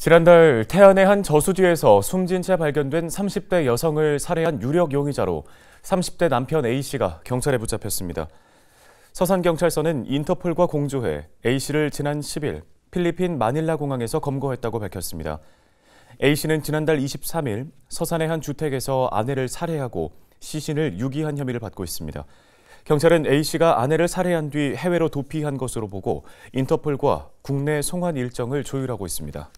지난달 태안의 한 저수지에서 숨진 채 발견된 30대 여성을 살해한 유력 용의자로 30대 남편 A씨가 경찰에 붙잡혔습니다. 서산경찰서는 인터폴과 공조해 A씨를 지난 10일 필리핀 마닐라 공항에서 검거했다고 밝혔습니다. A씨는 지난달 23일 서산의 한 주택에서 아내를 살해하고 시신을 유기한 혐의를 받고 있습니다. 경찰은 A씨가 아내를 살해한 뒤 해외로 도피한 것으로 보고 인터폴과 국내 송환 일정을 조율하고 있습니다.